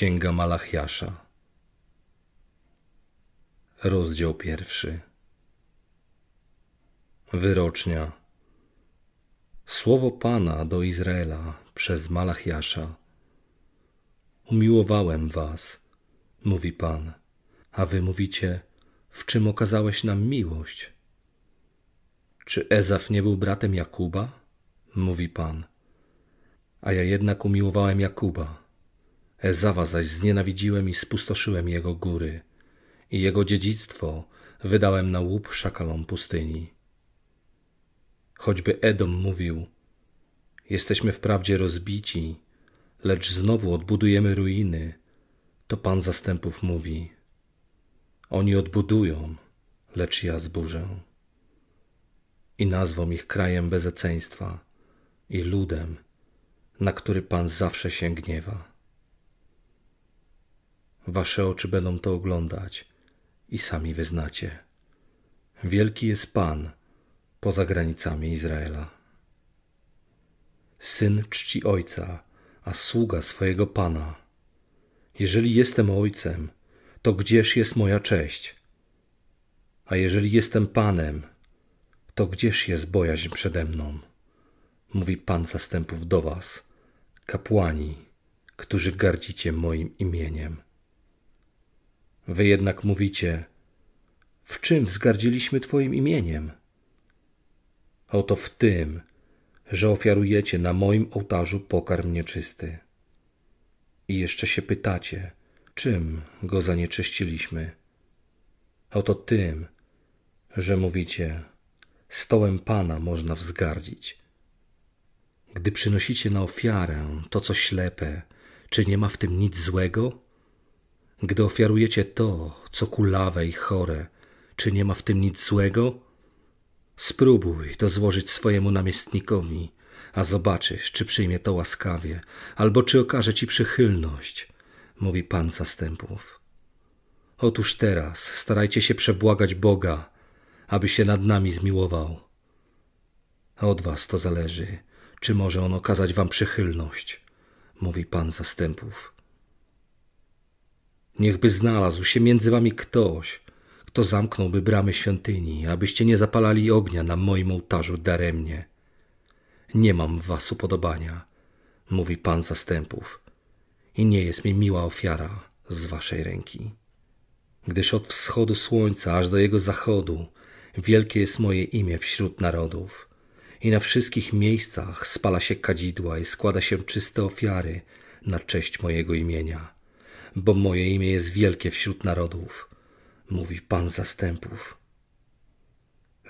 Księga Malachiasza, rozdział pierwszy. Wyrocznia. Słowo Pana do Izraela przez Malachiasza. Umiłowałem was, mówi Pan, a wy mówicie, w czym okazałeś nam miłość? Czy Ezaf nie był bratem Jakuba? Mówi Pan. A ja jednak umiłowałem Jakuba Ezawa zaś znienawidziłem i spustoszyłem jego góry, i jego dziedzictwo wydałem na łup szakalom pustyni. Choćby Edom mówił: Jesteśmy wprawdzie rozbici, lecz znowu odbudujemy ruiny, to Pan zastępów mówi: Oni odbudują, lecz ja zburzę. I nazwą ich krajem bezeceństwa i ludem, na który Pan zawsze się gniewa. Wasze oczy będą to oglądać i sami wyznacie. Wielki jest Pan poza granicami Izraela. Syn czci ojca, a sługa swojego Pana. Jeżeli jestem ojcem, to gdzież jest moja cześć? A jeżeli jestem Panem, to gdzież jest bojaźń przede mną? Mówi Pan zastępów do Was, kapłani, którzy gardzicie moim imieniem. Wy jednak mówicie, w czym wzgardziliśmy Twoim imieniem? Oto w tym, że ofiarujecie na moim ołtarzu pokarm nieczysty. I jeszcze się pytacie, czym go zanieczyściliśmy? Oto tym, że mówicie, stołem Pana można wzgardzić. Gdy przynosicie na ofiarę to, co ślepe, czy nie ma w tym nic złego? Gdy ofiarujecie to, co kulawe i chore, czy nie ma w tym nic złego? Spróbuj to złożyć swojemu namiestnikowi, a zobaczysz, czy przyjmie to łaskawie, albo czy okaże ci przychylność, mówi Pan zastępów. Otóż teraz starajcie się przebłagać Boga, aby się nad nami zmiłował. Od was to zależy, czy może on okazać wam przychylność, mówi Pan zastępów. Niechby znalazł się między wami ktoś, kto zamknąłby bramy świątyni, abyście nie zapalali ognia na moim ołtarzu daremnie. Nie mam w was upodobania, mówi Pan zastępów, i nie jest mi miła ofiara z waszej ręki. Gdyż od wschodu słońca aż do jego zachodu wielkie jest moje imię wśród narodów, i na wszystkich miejscach spala się kadzidła i składa się czyste ofiary na cześć mojego imienia bo moje imię jest wielkie wśród narodów, mówi Pan zastępów.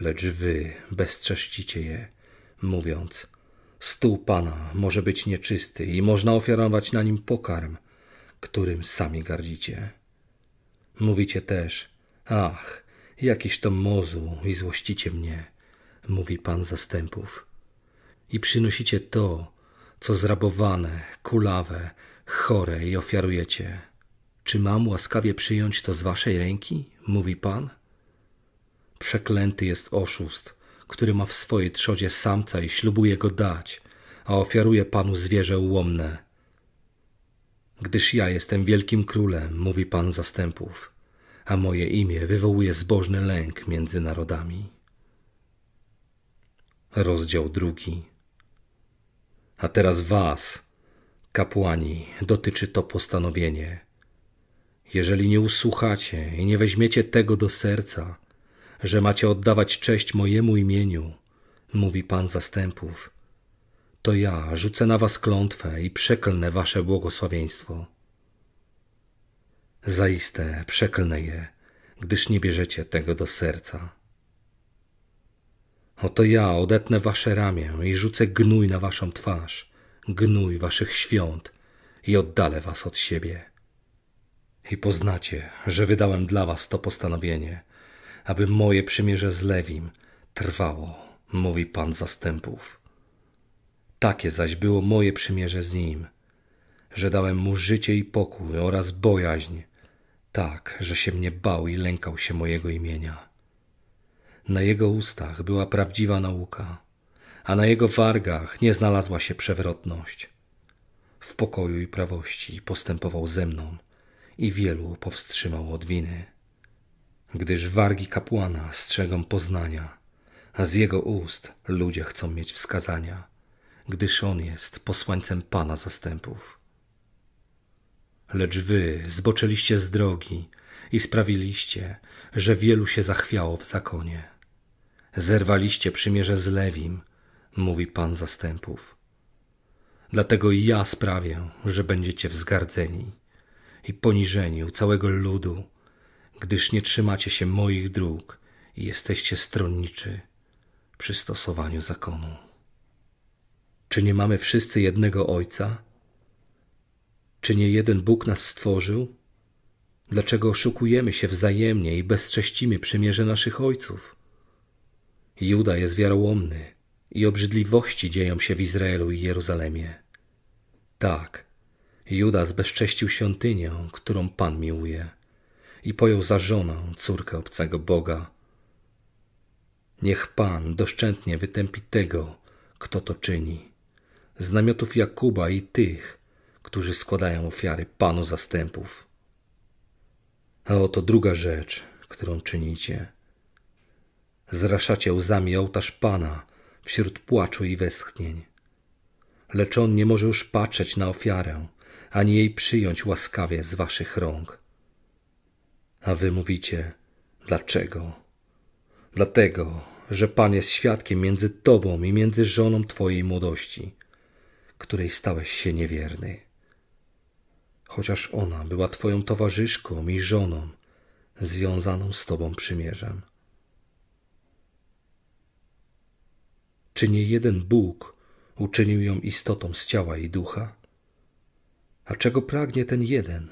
Lecz wy bezcześcicie je, mówiąc: Stół Pana może być nieczysty i można ofiarować na nim pokarm, którym sami gardzicie. Mówicie też: Ach, jakiś to mozu i złościcie mnie, mówi Pan zastępów. I przynosicie to, co zrabowane, kulawe, chore i ofiarujecie. Czy mam łaskawie przyjąć to z waszej ręki? mówi Pan. Przeklęty jest oszust, który ma w swojej trzodzie samca i ślubuje go dać, a ofiaruje Panu zwierzę łomne. Gdyż ja jestem wielkim królem, mówi Pan zastępów, a moje imię wywołuje zbożny lęk między narodami. Rozdział drugi. A teraz was, kapłani, dotyczy to postanowienie jeżeli nie usłuchacie i nie weźmiecie tego do serca, że macie oddawać cześć mojemu imieniu, mówi Pan zastępów, to ja rzucę na was klątwę i przeklnę wasze błogosławieństwo. Zaiste przeklnę je, gdyż nie bierzecie tego do serca. Oto ja odetnę wasze ramię i rzucę gnój na waszą twarz, gnój waszych świąt i oddalę was od siebie i poznacie, że wydałem dla was to postanowienie, aby moje przymierze z Lewim trwało, mówi Pan zastępów. Takie zaś było moje przymierze z nim, że dałem mu życie i pokój oraz bojaźń, tak, że się mnie bał i lękał się mojego imienia. Na jego ustach była prawdziwa nauka, a na jego wargach nie znalazła się przewrotność. W pokoju i prawości postępował ze mną i wielu powstrzymało od winy. Gdyż wargi kapłana strzegą poznania, a z jego ust ludzie chcą mieć wskazania, gdyż on jest posłańcem Pana zastępów. Lecz wy zboczyliście z drogi i sprawiliście, że wielu się zachwiało w zakonie. Zerwaliście przymierze z Lewim, mówi Pan zastępów. Dlatego ja sprawię, że będziecie wzgardzeni i poniżeniu całego ludu, gdyż nie trzymacie się moich dróg i jesteście stronniczy przy stosowaniu zakonu. Czy nie mamy wszyscy jednego Ojca? Czy nie jeden Bóg nas stworzył? Dlaczego oszukujemy się wzajemnie i bezcześcimy przymierze naszych ojców? Juda jest wiarołomny i obrzydliwości dzieją się w Izraelu i Jeruzalemie. Tak, Juda zbezcześcił świątynię, którą Pan miłuje i pojął za żonę córkę obcego Boga. Niech Pan doszczętnie wytępi tego, kto to czyni, z namiotów Jakuba i tych, którzy składają ofiary Panu zastępów. A oto druga rzecz, którą czynicie. Zraszacie łzami ołtarz Pana wśród płaczu i westchnień. Lecz on nie może już patrzeć na ofiarę, ani jej przyjąć łaskawie z waszych rąk. A wy mówicie, dlaczego? Dlatego, że Pan jest świadkiem między tobą i między żoną twojej młodości, której stałeś się niewierny. Chociaż ona była twoją towarzyszką i żoną, związaną z tobą przymierzem. Czy nie jeden Bóg uczynił ją istotą z ciała i ducha? A czego pragnie ten jeden?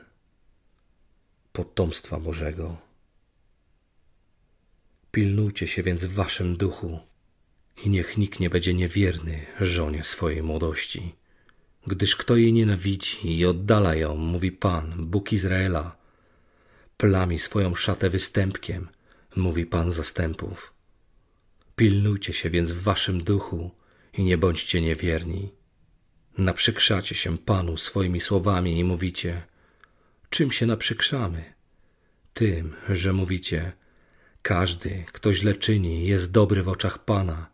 Potomstwa Bożego. Pilnujcie się więc w waszym duchu i niech nikt nie będzie niewierny żonie swojej młodości. Gdyż kto jej nienawidzi i oddala ją, mówi Pan, Bóg Izraela, plami swoją szatę występkiem, mówi Pan zastępów. Pilnujcie się więc w waszym duchu i nie bądźcie niewierni. Naprzykrzacie się Panu swoimi słowami i mówicie: Czym się naprzykrzamy? Tym, że mówicie: Każdy, kto źle czyni, jest dobry w oczach Pana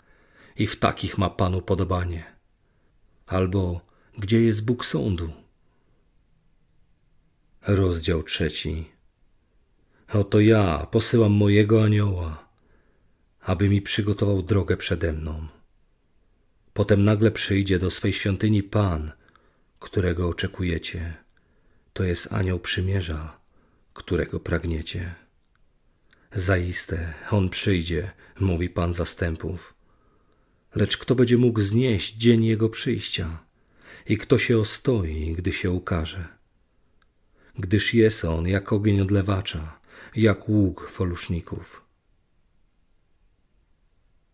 i w takich ma Panu podobanie. Albo gdzie jest Bóg sądu? Rozdział trzeci. Oto ja posyłam mojego anioła, aby mi przygotował drogę przede mną. Potem nagle przyjdzie do swej świątyni Pan, którego oczekujecie. To jest anioł przymierza, którego pragniecie. Zaiste, on przyjdzie, mówi Pan zastępów. Lecz kto będzie mógł znieść dzień jego przyjścia? I kto się ostoi, gdy się ukaże? Gdyż jest on jak ogień odlewacza, jak łuk foluszników.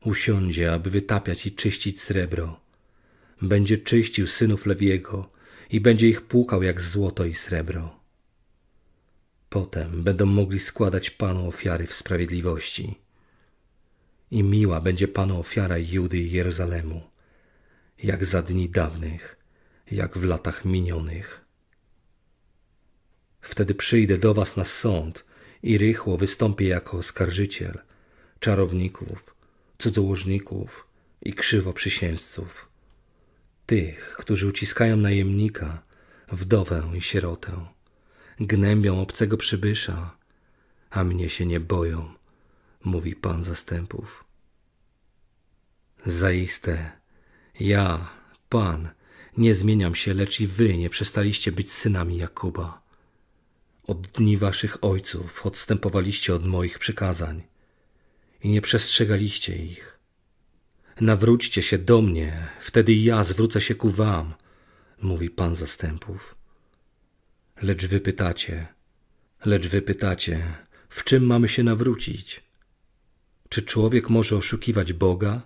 Usiądzie, aby wytapiać i czyścić srebro. Będzie czyścił synów Lewiego i będzie ich płukał jak złoto i srebro. Potem będą mogli składać Panu ofiary w sprawiedliwości. I miła będzie Panu ofiara Judy i Jerozolemu, jak za dni dawnych, jak w latach minionych. Wtedy przyjdę do was na sąd i rychło wystąpię jako oskarżyciel czarowników, cudzołożników i krzywoprzysięzców, tych, którzy uciskają najemnika, wdowę i sierotę, gnębią obcego przybysza, a mnie się nie boją, mówi Pan zastępów. Zaiste, ja, Pan, nie zmieniam się, lecz i wy nie przestaliście być synami Jakuba. Od dni waszych ojców odstępowaliście od moich przykazań. I nie przestrzegaliście ich. Nawróćcie się do mnie, wtedy ja zwrócę się ku wam, mówi Pan zastępów. Lecz wy pytacie, lecz wy pytacie, w czym mamy się nawrócić? Czy człowiek może oszukiwać Boga?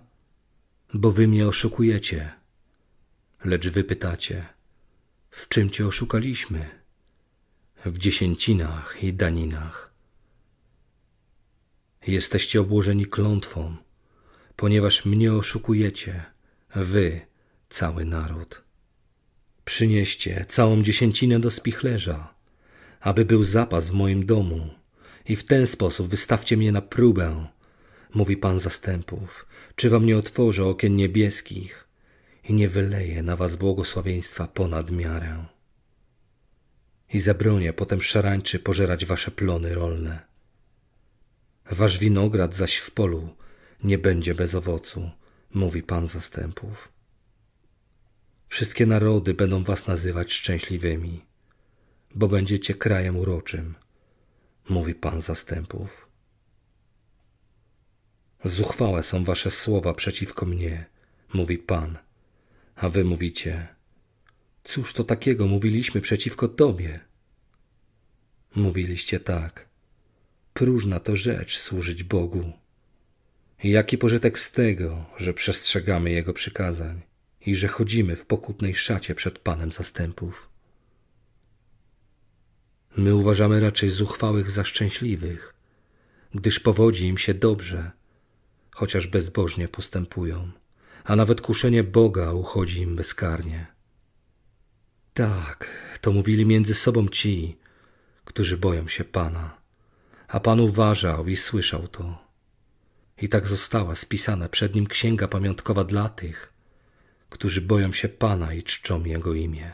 Bo wy mnie oszukujecie. Lecz wy pytacie, w czym cię oszukaliśmy? W dziesięcinach i daninach jesteście obłożeni klątwą, ponieważ mnie oszukujecie, wy, cały naród. Przynieście całą dziesięcinę do spichlerza, aby był zapas w moim domu, i w ten sposób wystawcie mnie na próbę, mówi Pan zastępów, czy wam nie otworzę okien niebieskich i nie wyleję na was błogosławieństwa ponad miarę. I zabronię potem szarańczy pożerać wasze plony rolne Wasz winograd zaś w polu nie będzie bez owocu, mówi Pan zastępów. Wszystkie narody będą was nazywać szczęśliwymi, bo będziecie krajem uroczym, mówi Pan zastępów. Zuchwałe są wasze słowa przeciwko mnie, mówi Pan, a wy mówicie: Cóż to takiego mówiliśmy przeciwko Tobie? Mówiliście tak próżna to rzecz służyć Bogu. Jaki pożytek z tego, że przestrzegamy Jego przykazań i że chodzimy w pokutnej szacie przed Panem zastępów? My uważamy raczej zuchwałych za szczęśliwych, gdyż powodzi im się dobrze, chociaż bezbożnie postępują, a nawet kuszenie Boga uchodzi im bezkarnie. Tak, to mówili między sobą ci, którzy boją się Pana a pan uważał i słyszał to. I tak została spisana przed nim księga pamiątkowa dla tych, którzy boją się Pana i czczą Jego imię.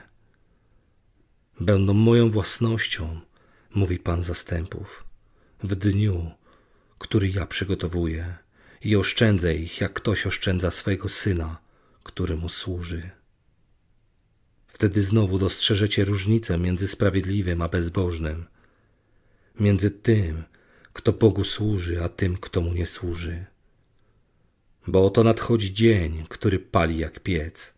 Będą moją własnością, mówi Pan zastępów, w dniu, który ja przygotowuję i oszczędzę ich, jak ktoś oszczędza swojego syna, który mu służy. Wtedy znowu dostrzeżecie różnicę między sprawiedliwym a bezbożnym, między tym, kto Bogu służy, a tym, kto mu nie służy. Bo oto nadchodzi dzień, który pali jak piec.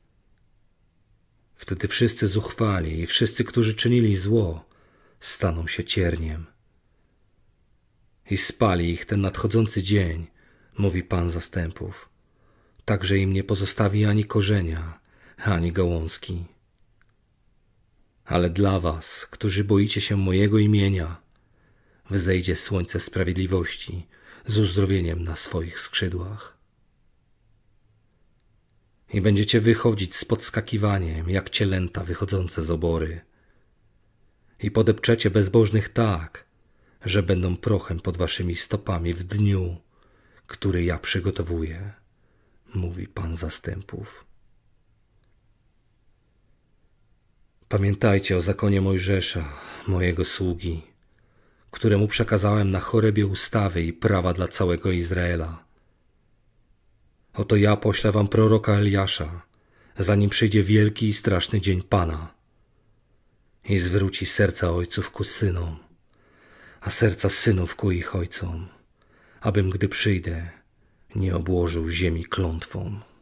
Wtedy wszyscy zuchwali i wszyscy, którzy czynili zło, staną się cierniem. I spali ich ten nadchodzący dzień, mówi Pan zastępów, tak że im nie pozostawi ani korzenia, ani gałązki. Ale dla was, którzy boicie się mojego imienia, wzejdzie słońce sprawiedliwości z uzdrowieniem na swoich skrzydłach. I będziecie wychodzić z podskakiwaniem, jak cielęta wychodzące z obory. I podepczecie bezbożnych tak, że będą prochem pod waszymi stopami w dniu, który ja przygotowuję, mówi Pan zastępów. Pamiętajcie o zakonie Mojżesza, mojego sługi które mu przekazałem na chorebie ustawy i prawa dla całego Izraela. Oto ja poślę wam proroka Eliasza, zanim przyjdzie wielki i straszny dzień Pana. I zwróci serca ojców ku synom, a serca synów ku ich ojcom, abym, gdy przyjdę, nie obłożył ziemi klątwą.